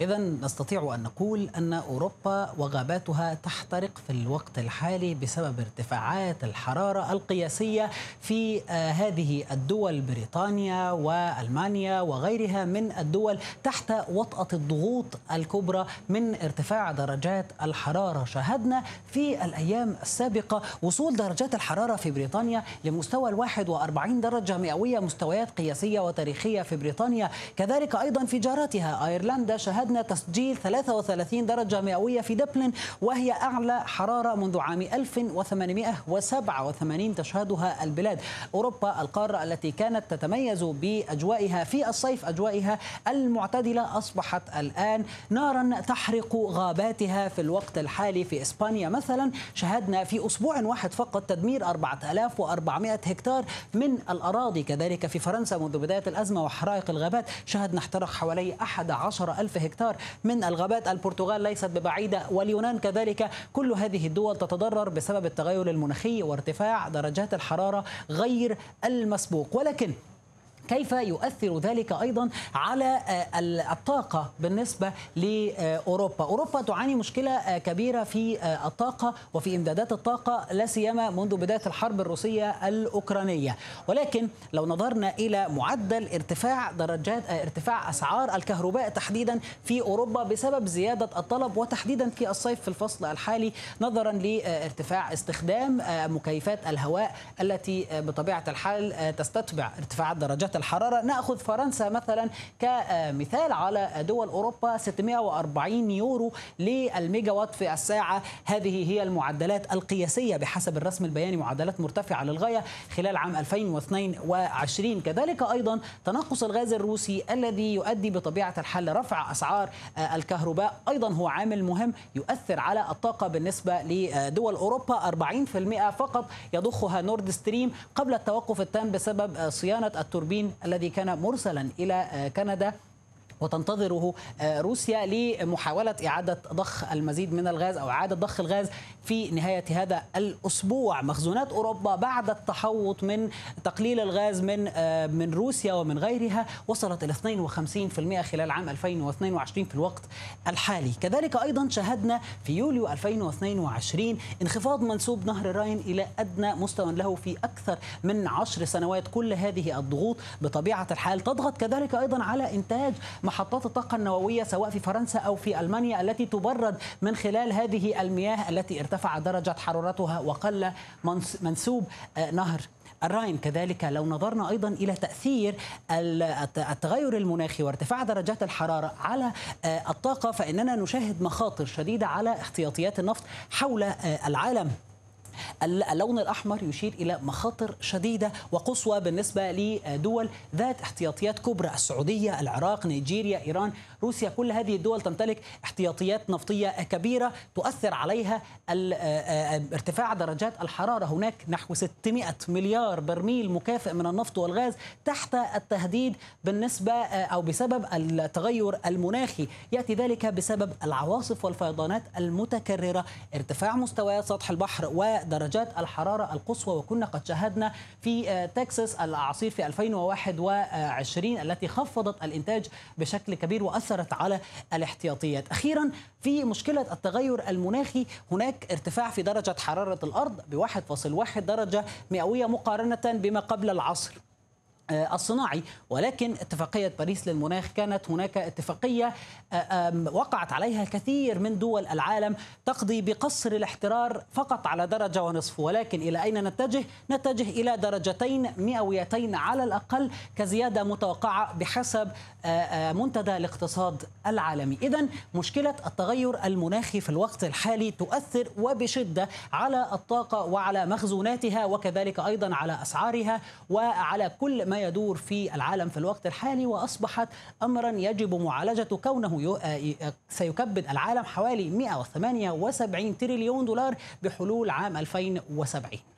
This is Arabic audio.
إذا نستطيع أن نقول أن أوروبا وغاباتها تحترق في الوقت الحالي بسبب ارتفاعات الحرارة القياسية في آه، هذه الدول بريطانيا وألمانيا وغيرها من الدول تحت وطأة الضغوط الكبرى من ارتفاع درجات الحرارة شاهدنا في الأيام السابقة وصول درجات الحرارة في بريطانيا لمستوى 41 درجة مئوية مستويات قياسية وتاريخية في بريطانيا كذلك أيضا في جارتها أيرلندا شهد أدنى تسجيل 33 درجة مئوية في دبلن وهي أعلى حرارة منذ عام 1887 تشهدها البلاد أوروبا القارة التي كانت تتميز بأجوائها في الصيف أجوائها المعتدلة أصبحت الآن نارا تحرق غاباتها في الوقت الحالي في إسبانيا مثلا شهدنا في أسبوع واحد فقط تدمير 4400 هكتار من الأراضي كذلك في فرنسا منذ بداية الأزمة وحرائق الغابات شهدنا احترق حوالي 11 ألف هكتار هكتار من الغابات البرتغال ليست ببعيدة واليونان كذلك كل هذه الدول تتضرر بسبب التغير المناخي وارتفاع درجات الحرارة غير المسبوق ولكن كيف يؤثر ذلك أيضا على آه، الطاقة بالنسبة لأوروبا أوروبا تعاني مشكلة آه، كبيرة في آه، الطاقة وفي إمدادات الطاقة لا سيما منذ بداية الحرب الروسية الأوكرانية ولكن لو نظرنا إلى معدل ارتفاع درجات ارتفاع أسعار الكهرباء تحديدا في أوروبا بسبب زيادة الطلب وتحديدا في الصيف في الفصل الحالي نظرا لارتفاع استخدام مكيفات الهواء التي بطبيعة الحال تستتبع ارتفاعات درجات الحرارة نأخذ فرنسا مثلا كمثال على دول أوروبا 640 يورو للميجا وات في الساعة هذه هي المعدلات القياسية بحسب الرسم البياني معدلات مرتفعة للغاية خلال عام 2022 كذلك أيضا تناقص الغاز الروسي الذي يؤدي بطبيعة الحال رفع أسعار الكهرباء أيضا هو عامل مهم يؤثر على الطاقة بالنسبة لدول أوروبا 40% فقط يضخها نورد ستريم قبل التوقف التام بسبب صيانة التوربين الذي كان مرسلا إلى آه، كندا وتنتظره آه، روسيا لمحاولة إعادة ضخ المزيد من الغاز أو إعادة ضخ الغاز في نهاية هذا الأسبوع مخزونات أوروبا بعد التحوط من تقليل الغاز من آه، من روسيا ومن غيرها وصلت إلى 52% خلال عام 2022 في الوقت الحالي كذلك أيضا شهدنا في يوليو 2022 انخفاض منسوب نهر الراين إلى أدنى مستوى له في أكثر من عشر سنوات كل هذه الضغوط بطبيعة الحال تضغط كذلك أيضا على إنتاج محطات الطاقة النووية سواء في فرنسا أو في ألمانيا التي تبرد من خلال هذه المياه التي ارتفع درجة حرارتها وقل منسوب آه، نهر الراين كذلك لو نظرنا ايضا الى تاثير التغير المناخي وارتفاع درجات الحراره على آه، الطاقه فاننا نشاهد مخاطر شديده على احتياطيات النفط حول آه، العالم اللون الأحمر يشير إلى مخاطر شديدة وقصوى بالنسبة لدول ذات احتياطيات كبرى السعودية العراق نيجيريا إيران روسيا كل هذه الدول تمتلك احتياطيات نفطية كبيرة تؤثر عليها ارتفاع درجات الحرارة هناك نحو 600 مليار برميل مكافئ من النفط والغاز تحت التهديد بالنسبة أو بسبب التغير المناخي يأتي ذلك بسبب العواصف والفيضانات المتكررة ارتفاع مستويات سطح البحر و درجات الحرارة القصوى وكنا قد شاهدنا في آه، تكساس الأعاصير في 2021 التي خفضت الإنتاج بشكل كبير وأثرت على الاحتياطيات أخيرا في مشكلة التغير المناخي هناك ارتفاع في درجة حرارة الأرض ب 1.1 درجة مئوية مقارنة بما قبل العصر آه، الصناعي ولكن اتفاقية باريس للمناخ كانت هناك اتفاقية آه، وقعت عليها الكثير من دول العالم تقضي بقصر الاحترار فقط على درجة ونصف ولكن إلى أين نتجه؟ نتجه إلى درجتين مئويتين على الأقل كزيادة متوقعة بحسب آه، منتدى الاقتصاد العالمي إذا مشكلة التغير المناخي في الوقت الحالي تؤثر وبشدة على الطاقة وعلى مخزوناتها وكذلك أيضا على أسعارها وعلى كل ما ما يدور في العالم في الوقت الحالي وأصبحت أمرا يجب معالجته كونه آه، آه، سيكبد العالم حوالي 178 تريليون دولار بحلول عام 2070